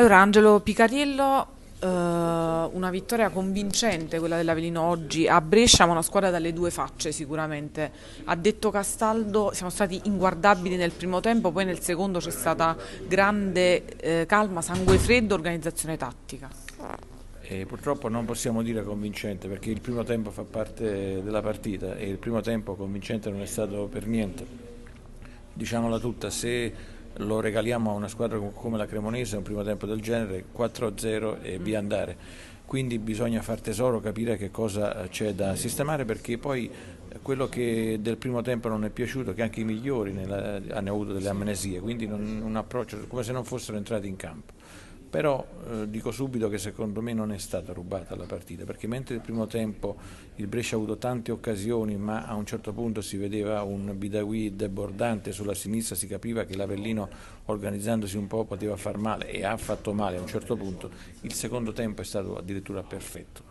Allora, Angelo Picariello, eh, una vittoria convincente quella dell'Avelino oggi a Brescia, ma una squadra dalle due facce sicuramente. Ha detto Castaldo, siamo stati inguardabili nel primo tempo, poi nel secondo c'è stata grande eh, calma, sangue freddo, organizzazione tattica. E purtroppo non possiamo dire convincente perché il primo tempo fa parte della partita e il primo tempo convincente non è stato per niente. Diciamola tutta, se lo regaliamo a una squadra come la Cremonese, un primo tempo del genere, 4-0 e via mm. andare. Quindi bisogna far tesoro, capire che cosa eh, c'è da sistemare perché poi eh, quello che del primo tempo non è piaciuto, che anche i migliori hanno avuto delle amnesie, quindi un approccio come se non fossero entrati in campo però eh, dico subito che secondo me non è stata rubata la partita perché mentre il primo tempo il Brescia ha avuto tante occasioni ma a un certo punto si vedeva un Bidagui debordante sulla sinistra si capiva che l'Avellino organizzandosi un po' poteva far male e ha fatto male a un certo punto il secondo tempo è stato addirittura perfetto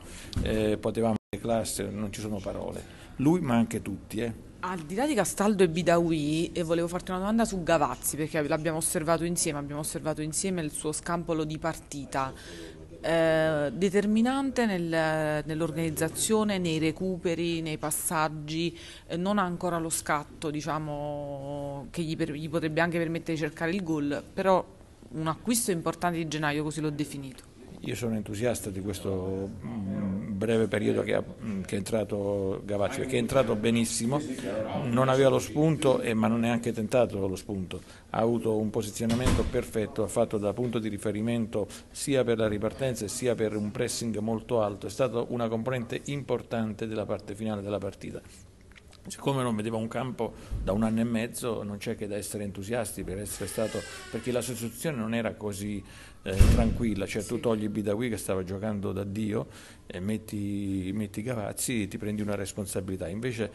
eh, potevamo classe non ci sono parole lui ma anche tutti eh al di là di Castaldo e Bidawi, e volevo farti una domanda su Gavazzi, perché l'abbiamo osservato insieme, abbiamo osservato insieme il suo scampolo di partita. Eh, determinante nel, nell'organizzazione, nei recuperi, nei passaggi, eh, non ha ancora lo scatto diciamo, che gli, per, gli potrebbe anche permettere di cercare il gol, però un acquisto importante di gennaio, così l'ho definito. Io sono entusiasta di questo mm, breve periodo che, ha, mm, che, è entrato Gavaccio, che è entrato benissimo, non aveva lo spunto ma non è neanche tentato lo spunto, ha avuto un posizionamento perfetto, ha fatto da punto di riferimento sia per la ripartenza sia per un pressing molto alto, è stata una componente importante della parte finale della partita siccome non vedeva un campo da un anno e mezzo non c'è che da essere entusiasti per essere stato, perché la sostituzione non era così eh, tranquilla, cioè tu togli Bidawi che stava giocando da Dio e metti, metti Gavazzi e ti prendi una responsabilità, invece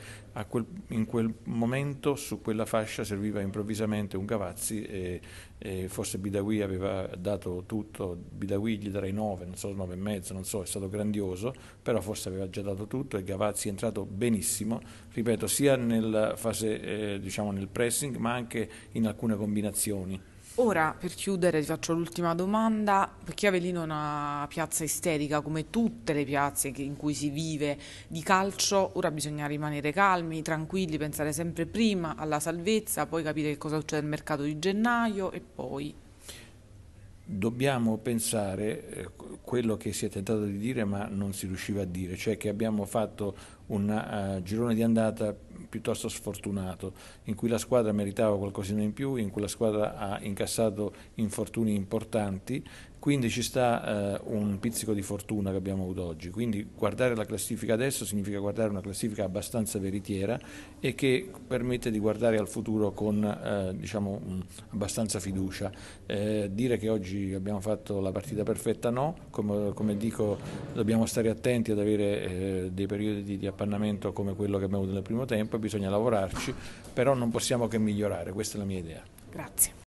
quel, in quel momento su quella fascia serviva improvvisamente un Gavazzi e, e forse Bidawi aveva dato tutto, Bidawi gli darei 9, non so 9 e mezzo, non so, è stato grandioso, però forse aveva già dato tutto e Gavazzi è entrato benissimo, ripeto, sia nella fase eh, diciamo nel pressing ma anche in alcune combinazioni. Ora, per chiudere, ti faccio l'ultima domanda, perché Avellino è una piazza isterica, come tutte le piazze in cui si vive di calcio, ora bisogna rimanere calmi, tranquilli, pensare sempre prima alla salvezza, poi capire che cosa succede nel mercato di gennaio e poi... Dobbiamo pensare eh, quello che si è tentato di dire ma non si riusciva a dire, cioè che abbiamo fatto un uh, girone di andata piuttosto sfortunato, in cui la squadra meritava qualcosina in più, in cui la squadra ha incassato infortuni importanti quindi ci sta eh, un pizzico di fortuna che abbiamo avuto oggi, quindi guardare la classifica adesso significa guardare una classifica abbastanza veritiera e che permette di guardare al futuro con eh, diciamo, abbastanza fiducia. Eh, dire che oggi abbiamo fatto la partita perfetta no, come, come dico dobbiamo stare attenti ad avere eh, dei periodi di, di appannamento come quello che abbiamo avuto nel primo tempo, bisogna lavorarci, però non possiamo che migliorare, questa è la mia idea. Grazie.